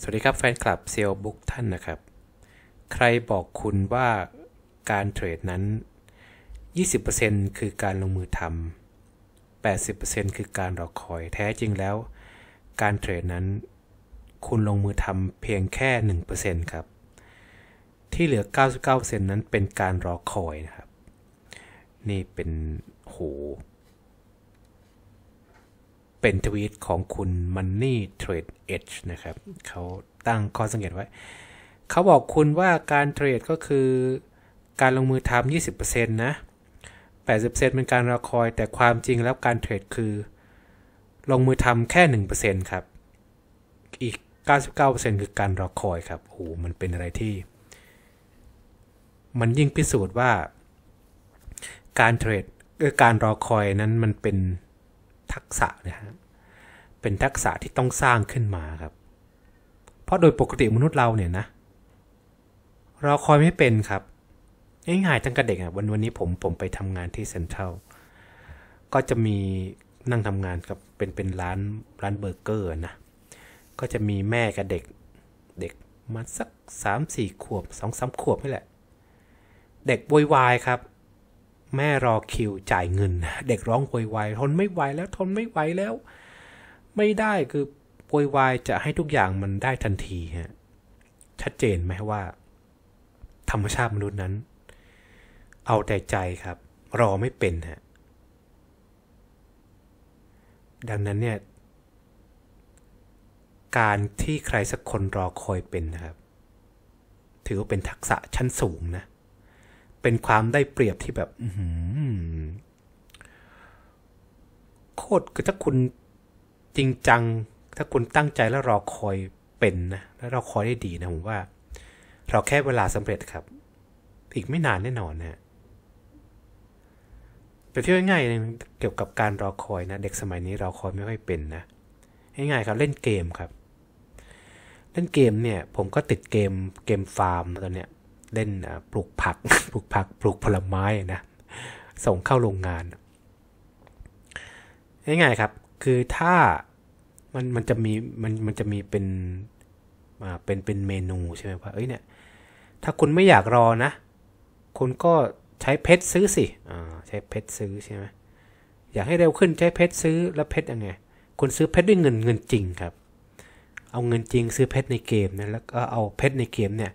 สวัสดีครับแฟนคลับเซลบุ๊กท่านนะครับ ใครบอกคุณว่าการเทรดนั้น 20%คือการลงมือทำ80%คือการรอคอย แท้จริงแล้ว การเทรดนั้นคุณลงมือทำเพียงแค่ 1%ครับ ที่เหลือ 99%นั้นเป็นการรอคอยนะครับ นี่เป็นโหเป็นทวีตของคุณ Money Trade Edge นะครับ เขาตั้งข้อสังเกตไว้ เขาบอกคุณว่าการเทรดก็คือการลงมือทำ20%นะ 80%เป็นการรอคอย แต่ความจริงแล้วการเทรดคือลงมือทำแค่ 1%ครับ อีก 99%คือการรอคอย ครับ โอ้มันเป็นอะไรที่ มันยิ่งพิสูจน์ว่า การเทรดการรอคอยนั้นมันเป็นทักษะนะฮะเป็นทักษะที่ต้องสร้างขึ้นมาครับ เพราะโดยปกติมนุษย์เราเนี่ยนะ เราคอยไม่เป็นครับง่ายๆตั้งแต่เด็กอ่ะวันวันนี้ผมผมไปทำงานที่เซ็นทรัลก็จะมีนั่งทำงานกับเป็นเป็นร้านร้านเบอร์เกอร์นะ ก็จะมีแม่กับเด็กเด็กมาสักสามสี่ขวบสองสามขวบนี่แหละ เด็กโวยวายครับแม่รอคิวจ่ายเงิน เด็กร้องโวยวายทนไม่ไหวแล้ว ทนไม่ไหวแล้ว ไม่ได้คือโวยวายจะให้ทุกอย่างมันได้ทันทีฮะชัดเจนไหมว่า ธรรมชาติมนุษย์นั้น เอาแต่ใจครับ รอไม่เป็นฮะดังนั้นเนี่ย การที่ใครสักคนรอคอยเป็นนะครับ ถือว่าเป็นทักษะชั้นสูงนะเป็นความได้เปรียบที่แบบโคตรคือถ้าคุณจริงจัง ถ้าคุณตั้งใจแล้วรอคอยเป็นนะแล้วเราคอยได้ดีนะผมว่า เราแค่เวลาสำเร็จครับ อีกไม่นานแน่นอนนะแต่ที่ง่ายๆเกี่ยวกับการรอคอยนะเด็กสมัยนี้เราคอยไม่ค่อยเป็นนะง่าย ๆ ครับเล่นเกมครับ เล่นเกม เนี่ย ผมก็ติดเกมเกมฟาร์มตอนเนี้ยเล่นปลูกผักปลูกผักปลูกผลไม้นะส่งเข้าโรงงานง่ายๆครับคือถ้ามันมันจะมีมันมันจะมีเป็นเป็นเป็นเมนูใช่ไหมว่าเอ้ยเนี่ยถ้าคุณไม่อยากรอนะคุณก็ใช้เพชรซื้อสิอ่าใช้เพชรซื้อใช่ไหมอยากให้เร็วขึ้นใช้เพชรซื้อแล้วเพชรยังไงคุณซื้อเพชรด้วยเงินเงินจริงครับ เอาเงินจริงซื้อเพชรในเกมนะแล้วก็เอาเพชรในเกมเนี่ย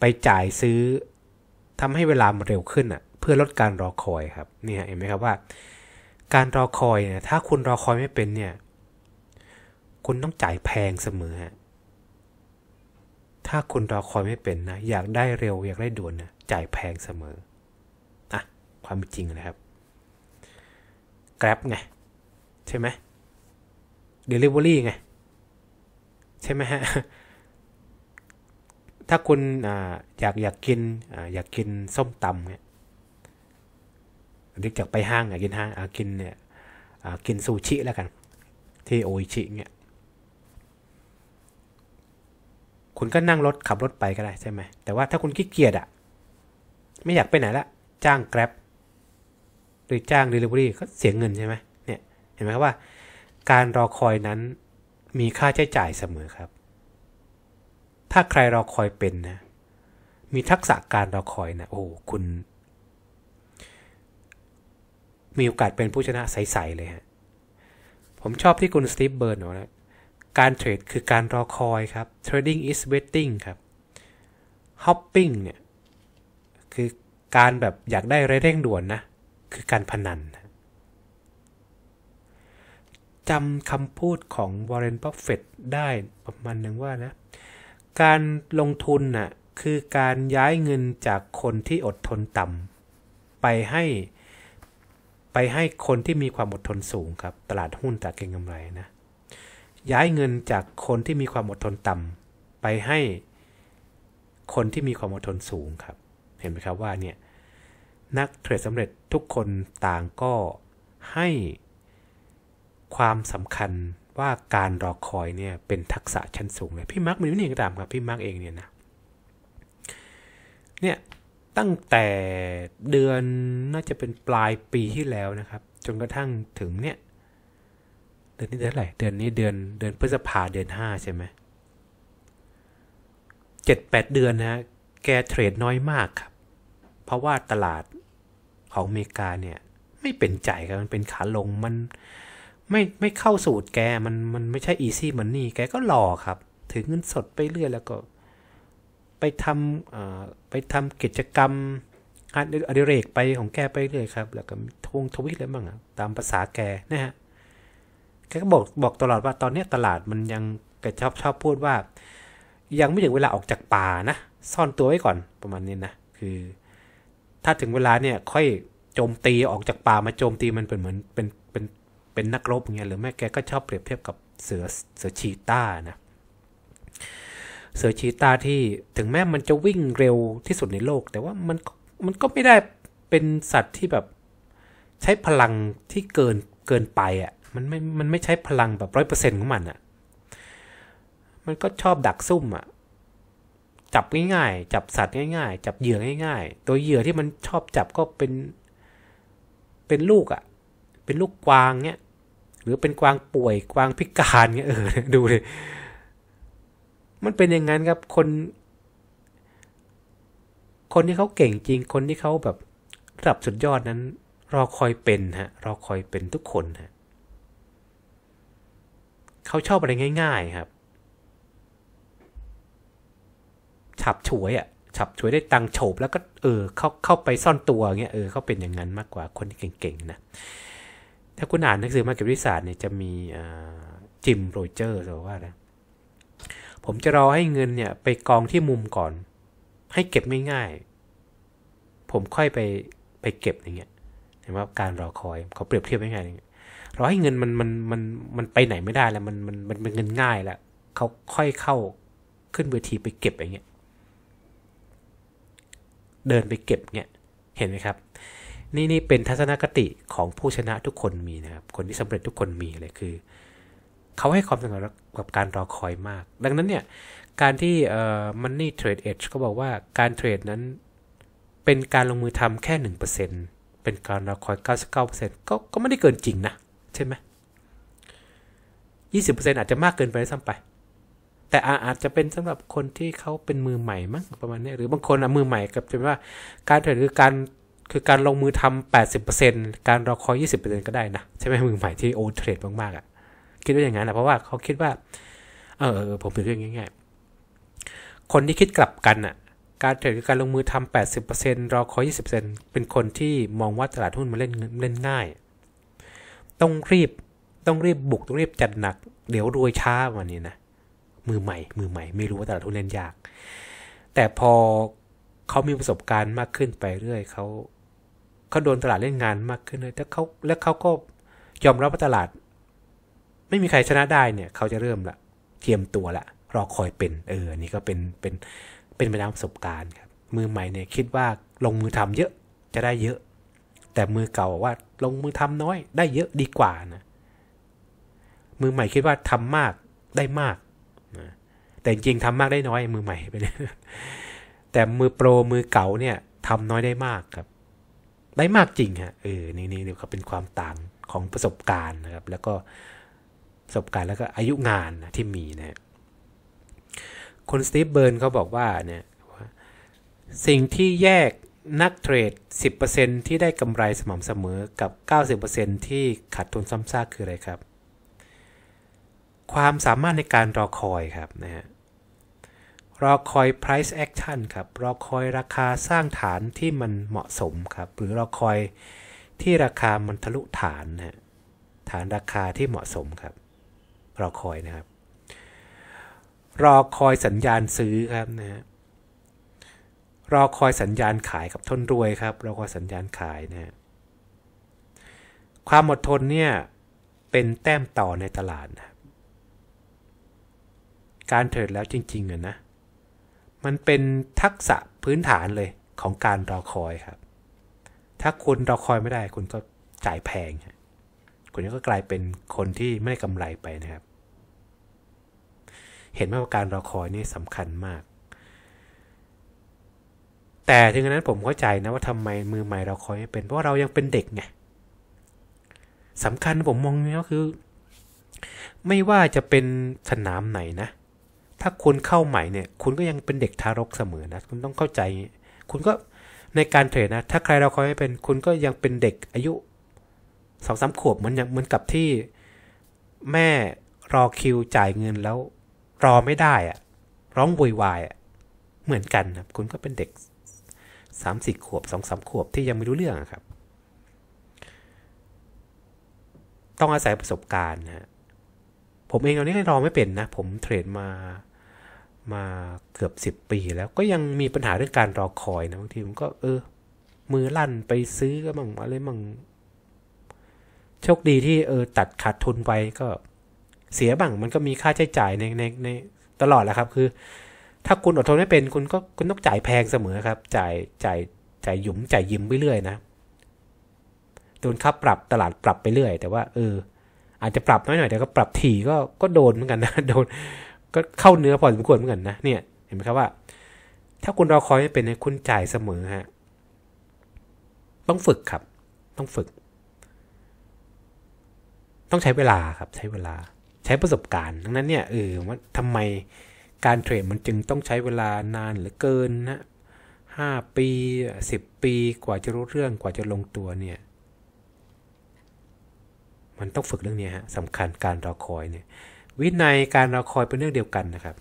ไปจ่ายซื้อทำให้เวลามันเร็วขึ้นอะ่ะ เพื่อลดการรอคอยครับ เนี่ย เห็นไหมครับว่า การรอคอยเนี่ยถ้าคุณรอคอยไม่เป็นเนี่ย คุณต้องจ่ายแพงเสมอถ้าคุณรอคอยไม่เป็นนะอยากได้เร็วอยากได้ด่วนนะจ่ายแพงเสมออ่ะความจริงนะครับ Grab ไงใช่ไหม Delivery ไงใช่ไหมฮะถ้าคุณอยากอยากกินอยากกินส้มตำเนี่ยเด็กจากไปห้างอยากกินห้างกินเนี่ยกินซูชิแล้วกัน ที่โออิชิเนี่ย คุณก็นั่งรถขับรถไปก็ได้ใช่ไหม แต่ว่าถ้าคุณขี้เกียจอะไม่อยากไปไหนละจ้างแกร็บหรือจ้างเดลิเวอรี่ก็เสียเงินใช่ไหมเนี่ยเห็นไหมครับว่า การรอคอยนั้นมีค่าใช้จ่ายเสมอครับถ้าใครรอคอยเป็นนะ มีทักษะการรอคอยนะโอ้ คุณ มีโอกาสเป็นผู้ชนะใสๆเลยฮะ ผมชอบที่คุณสตีฟเบิร์นบอกนะ การเทรดคือการรอคอยครับ trading is waiting ครับ hopping เนี่ย คือการแบบอยากได้เร่งด่วนนะ คือการพนัน จำคำพูดของวอร์เรนบัฟเฟตได้ประมาณหนึ่งว่านะการลงทุนน่ะคือการย้ายเงินจากคนที่อดทนต่ำไปให้ ไปให้คนที่มีความอดทนสูงครับตลาดหุ้นตลาดเก็งกำไรนะย้ายเงินจากคนที่มีความอดทนต่ำไปให้คนที่มีความอดทนสูงครับ เห็นไหมครับว่าเนี่ยนักเทรดสำเร็จทุกคนต่างก็ให้ความสำคัญว่าการรอคอยเนี่ยเป็นทักษะชั้นสูงเลยพี่มาร์กมีวิธีการตามครับ พี่มาร์กเองเนี่ยนะเนี่ยตั้งแต่เดือนน่าจะเป็นปลายปีที่แล้วนะครับ จนกระทั่งถึงเนี่ย เดือนนี้เดือนอะไรเดือนนี้เดือนเดือนพฤษภาเดือนห้าใช่ไหมเจ็ดแปดเดือนนะแกเทรดน้อยมากครับ เพราะว่าตลาดของอเมริกาเนี่ย ไม่เป็นใจครับมันเป็นขาลงมันไม่ไม่เข้าสูตรแกมันมันไม่ใช่อีซี่เหมือนนี่แกก็หลอครับถือเงินสดไปเรื่อย แล้วก็ไปทำไปทำกิจกรรม อดิเรกไปของแกไปเรื่อยครับ แล้วก็ทวงทวิตแล้วบ้างตามภาษาแกนะฮะ แกก็บอกบอกตลอดว่าตอนนี้ตลาดมันยังแกชอบชอบพูดว่า ยังไม่ถึงเวลาออกจากป่านะ ซ่อนตัวไว้ก่อนประมาณนี้นะ คือ ถ้าถึงเวลาเนี่ย ค่อยโจมตีออกจากป่ามาโจมตีมันเป็นเหมือนเป็นเป็นนักรบเงี้ยหรือแม่แกก็ชอบเปรียบเทียบกับเสือเสือชีต้านะ เสือชีตาที่ถึงแม้มันจะวิ่งเร็วที่สุดในโลก แต่ว่ามันมันก็ไม่ได้เป็นสัตว์ที่แบบใช้พลังที่เกินเกินไปอะ่ะมันไม่มันไม่ใช้พลังแบบร้อยเปอร์เซ็นต์ของมันอะ่ะมันก็ชอบดักซุ่มอะ่ะจับง่ายๆจับสัตว์ง่ายๆ จับเหยื่อง่าย ๆ ตัวเหยื่อที่มันชอบจับก็เป็นเป็นลูกอะ่ะเป็นลูกกวางเนี้ยหรือเป็นกวางป่วยกวางพิการเงี้ยเออดูเลย มันเป็นอย่างนั้นครับคน คนที่เขาเก่งจริงคนที่เขาแบบระดับสุดยอดนั้น รอคอยเป็น ฮะรอคอยเป็นทุกคนฮะเขาชอบอะไรง่ายๆครับฉับฉวยอะ่ะฉับฉวยได้ตังโฉบ แล้วก็ เออ เข้าเข้าไปซ่อนตัวเงี้ยเออเขาเป็นอย่างนั้นมากกว่าคนที่เก่งๆนะถ้าคุณอ่านหนังสือมาเก็บวิสาสตร์เนี่ยจะมีจิมโรเจอร์หรือว่านะผมจะรอให้เงินเนี่ยไปกองที่มุมก่อน ให้เก็บง่ายๆผมค่อยไปไปเก็บอย่างเงี้ย เห็นไหมการรอคอยเขาเปรียบเทียบง่ายๆงงรอให้เงินมันมันมันมันไปไหนไม่ได้ แล้ว มันมันมันเป็นเงินง่ายแล้วเขาค่อยเข้าขึ้นเวทีไปเก็บอย่างเงี้ย เดินไปเก็บเงี้ยเห็นไหมครับนี่นี่เป็นทัศนคติของผู้ชนะทุกคนมีนะครับ คนที่สำเร็จทุกคนมีเลยคือ เขาให้ความสำคัญกับการรอคอยมากดังนั้นเนี่ย การที่เอ่อ money trade edge เขาบอกว่าการเทรดนั้นเป็นการลงมือทำแค่1%เป็นเป็นการรอคอย 99%ก็ก็ไม่ได้เกินจริงนะ ใช่ไหมยี่สิบเปอร์เซ็นต์อาจจะมากเกินไปซ้ำไป แต่อาจจะเป็นสำหรับคนที่เขาเป็นมือใหม่มั้งประมาณนี้ หรือบางคนอมือใหม่กับเป็นว่าการเทรดคือการคือการลงมือทำ 80%การรอคอย 20%ก็ได้นะ ใช่ไหมมือใหม่ที่โอเทรดมาก ๆอะ่ะ คิดว่าอย่างนั้นแหละเพราะว่าเขาคิดว่า เออผมอผมพูดเรื่อง่าย ๆ คนที่คิดกลับกันอะ่ะ การเทรดคือการลงมือทำ 80%รอคอย 20%เป็นคนที่มองว่าตลาดหุ้นมันเล่นเล่นง่าย ต้องรีบต้องรีบบุกต้องรีบ จัดหนักเดี๋ยวรวยช้าวันนี้นะ มือใหม่มือใหม่ไม่รู้ว่าตลาดหุ้นเล่นยากแต่พอเขามีประสบการณ์มากขึ้นไปเรื่อยเขาเขาโดนตลาดเล่นงานมากขึ้นเลยแต่เขาแล้วเขาก็ยอมรับว่าตลาด ไม่มีใครชนะได้ เนี่ย เขาจะเริ่มละเทียมตัวละรอคอยเป็น เออนี่ก็เป็น เป็น เป็นไปตามประสบการณ์ครับ มือใหม่เนี่ยคิดว่าลงมือทำเยอะ จะได้เยอะ แต่มือเก่าว่าลงมือทำน้อยได้เยอะดีกว่านะ มือใหม่คิดว่าทำมากได้มากนะ แต่จริงทำมากได้น้อย มือใหม่ไปเลย แต่มือโปรมือเก่าเนี่ย ทำน้อยได้มากครับได้มากจริงฮะเออนี่นี่เดี๋ยวขาเป็นความต่างของประสบการณ์นะครับ แล้วก็ประสบการณ์แล้วก็อายุงานนะที่มีนะคุณสตีฟเบิร์นเขาบอกว่าเนี่ย สิ่งที่แยกนักเทรด 10%ที่ได้กำไรสม่ำเสมอ กับ 90%ที่ขาดทุนซ้ำซากคืออะไรครับ ความสามารถในการรอคอยครับนะฮะรอคอย price action ครับ รอคอยราคาสร้างฐานที่มันเหมาะสมครับหรือรอคอยที่ราคามันทะลุฐานนะฐานราคาที่เหมาะสมครับ รอคอยนะครับ รอคอยสัญญาณซื้อครับนะฮะรอคอยสัญญาณขายกับทนรวยครับ รอคอยสัญญาณขายนะฮะความอดทนเนี่ยเป็นแต้มต่อในตลาดนะ การเทรดแล้วจริงๆอะนะมันเป็นทักษะพื้นฐานเลยของการรอคอยครับ ถ้าคุณรอคอยไม่ได้คุณก็จ่ายแพงคุณก็กลายเป็นคนที่ไม่ได้กำไรไปนะครับ เห็นไหมว่าการรอคอยนี่สำคัญมาก แต่ถึงนั้นผมเข้าใจนะว่าทำไมมือใหม่รอคอยไม่เป็น เพราะเรายังเป็นเด็กไงสำคัญผมมองนี่ก็คือ ไม่ว่าจะเป็นสนามไหนนะถ้าคุณเข้าใหม่เนี่ยคุณก็ยังเป็นเด็กทารกเสมอนะคุณต้องเข้าใจ คุณก็ในการเทรดนะ ถ้าใครเราคอยให้เป็นคุณก็ยังเป็นเด็กอายุสองสามขวบเหมือนอย่างเหมือนกับที่แม่รอคิวจ่ายเงินแล้วรอไม่ได้อะร้องวุ่นวายอะเหมือนกันครับคุณก็เป็นเด็กสามสี่ขวบสองสามขวบที่ยังไม่รู้เรื่องครับ ต้องอาศัยประสบการณ์นะผมเองตอนนี้ก็รอไม่เป็นนะผมเทรดมามาเกือบ10ปีแล้วก็ยังมีปัญหาเรื่องการรอคอยนะบางทีผมก็เออมือลั่นไปซื้อก็มั่งอะไรมั่งโชคดีที่เออ ตัดขาดทุนไปก็ เสียบ้างมันก็มีค่าใช้จ่ายในในในตลอดแหละครับ คือ ถ้าคุณอดทนไม่เป็น คุณก็คุณต้องจ่ายแพงเสมอครับ จ่ายจ่ายจ่ายหยุมจ่ายยิ้มไปเรื่อยนะโดนค่าปรับตลาดปรับไปเรื่อย แต่ว่าเอออาจจะปรับน้อยหน่อยแต่ก็ปรับถี่ก็ก็โดนเหมือนกันนะโดน ก็เข้าเนื้อพอสมควรเหมือนกันนะเนี่ยเห็นไหมครับว่า ถ้าคุณรอคอยไม่เป็นคุณจ่ายเสมอฮะต้องฝึกครับ ต้องฝึก ต้องใช้เวลาครับใช้เวลาใช้ประสบการณ์ดังนั้นเนี่ยเออว่าทำไมการเทรดมันจึงต้องใช้เวลานานหรือเกินนะห้าปีสิบปีกว่าจะรู้เรื่องกว่าจะลงตัวเนี่ยมันต้องฝึกเรื่องนี้ฮะสำคัญการรอคอยเนี่ย วินัยการรอคอยเป็นเรื่องเดียวกันนะครับ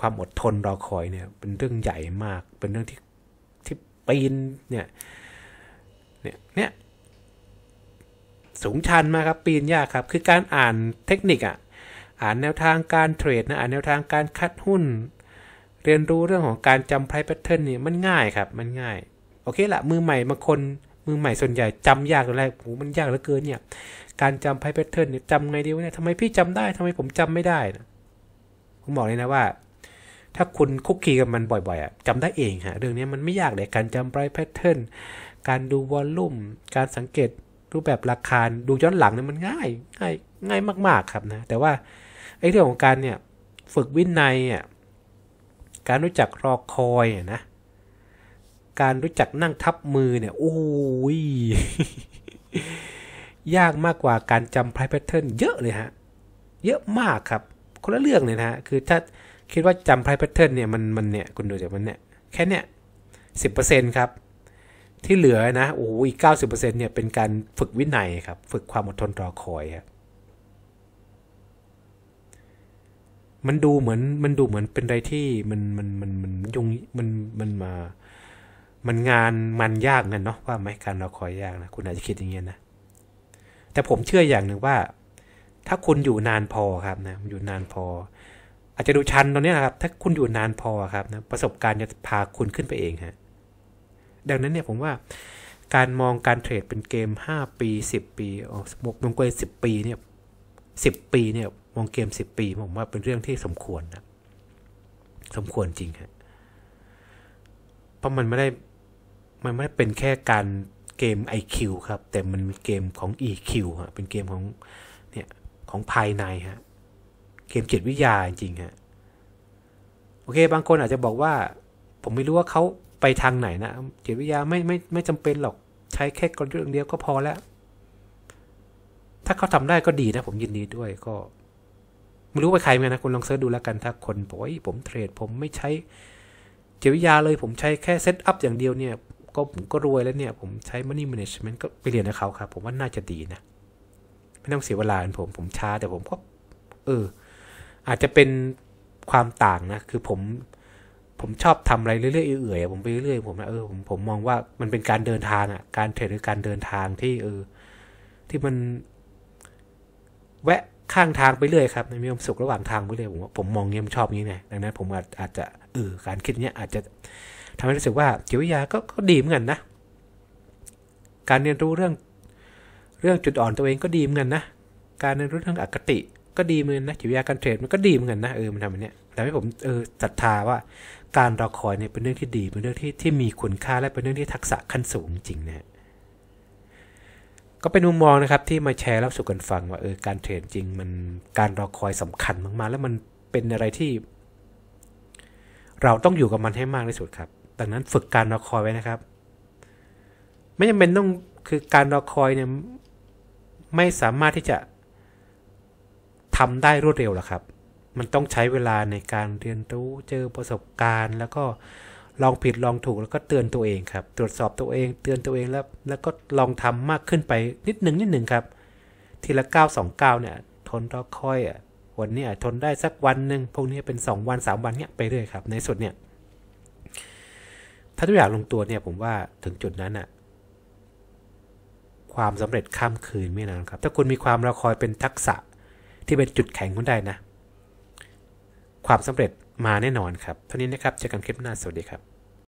ความอดทนรอคอยเนี่ย เป็นเรื่องใหญ่มากเป็นเรื่องที่ที่ปีนเนี่ย เนี่ยเนี่ยสูงชันมากครับปีนยากครับ คือการอ่านเทคนิค อ่ะ อ่านแนวทางการเทรดนะอ่านแนวทางการคัดหุ้น เรียนรู้เรื่องของการจำไพร์แพทเทิร์นนี่มันง่ายครับมันง่าย โอเคละมือใหม่บางคนมือใหม่ ส่วนใหญ่จำยากอะไรโหมันยากเหลือเกินเนี่ย การจำไพ่แพทเทิร์นเนี่ยจำไงดีวะเนี่ยทำไมพี่จำได้ทำไมผมจำไม่ได้นะผมบอกเลยนะว่า ถ้าคุณคุกคีกับมันบ่อยๆอ่ะจำได้เองฮะ เรื่องนี้มันไม่ยากเลย การจำไพ่แพทเทิร์นการดูวอลลุ่มการสังเกตรูปแบบราคาดูย้อนหลังเนี่ย มันง่าย ง่ายง่ายมากๆครับนะ แต่ว่าไอ้เรื่องของการเนี่ยฝึกวินัยอ่ะการรู้จักรอคอยนะการรู้จักนั่งทับมือเนี่ย โอ้ยยากมากกว่าการจำไพร์แพทเทิร์นเยอะเลยฮะเยอะมากครับ คนละเรื่องเลยนะฮะ คือถ้าคิดว่าจำไพร์แพทเทิร์นเนี่ยมันมันเนี่ยคุณดูจากมันเนี่ยแค่เนี่ยสิบเปอร์เซ็นครับที่เหลือนะโอ้อีกเก้าสิบเปอร์เซ็นเนี่ยเป็นการฝึกวินัยครับ ฝึกความอดทนรอคอยครับมันดูเหมือนมันดูเหมือนเป็นอะไรที่มันมันมันมันยงมันมันมามันงานมันยากเงินเนาะว่าไหมการรอคอยยากนะคุณอาจจะคิดอย่างเงี้ยนะ แต่ผมเชื่ออย่างหนึ่งว่า ถ้าคุณอยู่นานพอครับนะอยู่นานพอ อาจจะดูชันตอนนี้นะครับ ถ้าคุณอยู่นานพอครับนะ ประสบการณ์จะพาคุณขึ้นไปเองฮะดังนั้นเนี่ยผมว่า การมองการเทรดเป็นเกม5ปี 10 ปีอ๋อมกมงกลสิบปีเนี่ยสิบปีเนี่ย มองเกมสิบปี ผมว่าเป็นเรื่องที่สมควรนะ สมควรจริงฮะเพราะมันไม่ได้มันไม่เป็นแค่การเกม IQ ครับ แต่มันเป็นเกมของ EQ ฮะเป็นเกมของเนี่ยของภายในฮะ เกมจิตวิทยา จริงฮะ โอเคบางคนอาจจะบอกว่า ผมไม่รู้ว่าเขาไปทางไหนนะจิตวิทยาไม่ไม่ไม่จำเป็นหรอกใช้แค่กลยุทธ์เดียวก็พอแล้ว ถ้าเขาทำได้ก็ดีนะผมยินดีด้วยก็ ไม่รู้ไปใครเหมนะคุณลองเสิร์ชดูแล้วกัน ถ้าคนบอกว่าผมเทรดผมไม่ใช้จิตวิทยาเลย ผมใช้แค่เซตอัพอย่างเดียวเนี่ยก็ ผมก็รวยแล้วเนี่ย ผมใช้ Money Management ก็ไปเรียนกับเขาครับ ผมว่าน่าจะดีนะไม่ต้องเสียเวลาผมผมช้าแต่ผมก็เออ อาจจะเป็นความต่างนะคือผม ผมชอบทำอะไรเรื่อยๆเอื่อยๆผมไปเรื่อยๆผมนะเออผมผมมองว่า มันเป็นการเดินทางอ่ะการเทรดหรือการเดินทางที่เออ ที่มัน แวะข้างทางไปเรื่อยครับมีความสุขระหว่างทางไปเรื่อยผมว่าผมมองเงี้ยผมชอบงี้ไงดังนั้น ผมอาจอาจจะเออการคิดเนี้ยอาจจะทำให้รู้สึกว่าจิตวิทยาก็ก็ดีเหมือนกันนะ การเรียนรู้เรื่องเรื่องจุดอ่อนตัวเองก็ดีเหมือนกันนะ การเรียนรู้เรื่องอคติ ก็ดีเหมือนนะจิตวิทยาการเทรดมันก็ดีเหมือนกันนะเออมันทำแบบนี้แต่ให้ผมเออศรัทธาว่า การรอคอยเนี่ยเป็นเรื่องที่ดีเป็นเรื่องที่ที่มีคุณค่า และเป็นเรื่องที่ทักษะขั้นสูงจริงนะก็เป็นมุมมองนะครับ ที่มาแชร์รับสู่กันฟัง ว่าเออการเทรดจริงมันการรอคอยสำคัญมากๆแล้วมันเป็นอะไรที่ เราต้องอยู่กับมันให้มากที่สุดครับแังนั้นฝึกการรอคอยไว้นะครับ ไม่จำเป็นต้องคือการรอคอยเนี่ยไม่สามารถที่จะทำได้รวดเร็วหรอกครับ มันต้องใช้เวลาในการเรียนรู้เจอประสบการณ์ แล้วก็ลองผิดลองถูกแล้วก็เตือนตัวเองครับ ตรวจสอบตัวเอง เตือนตัวเองแล้ว แล้วก็ลองทำมากขึ้นไปนิดหนึ่งนิดหนึ่งครับ ทีละ9 2 9เนี่ย ทนรอคอยอ่ะ วันนี้ทนได้สักวันหนึ่งพวกนี้เป็น 2 วัน3วันเนี้ยไปเรื่อยครับ ในสุดเนี่ยถ้าทุกอย่างลงตัวเนี่ย ผมว่าถึงจุดนั้นอะความสำเร็จข้ามคืนไม่นานครับ ถ้าคุณมีความรอคอยเป็นทักษะที่เป็นจุดแข็งคุณได้นะความสำเร็จมาแน่นอนครับเท่านี้นะครับเจอกันคลิปหน้าสวัสดีครับ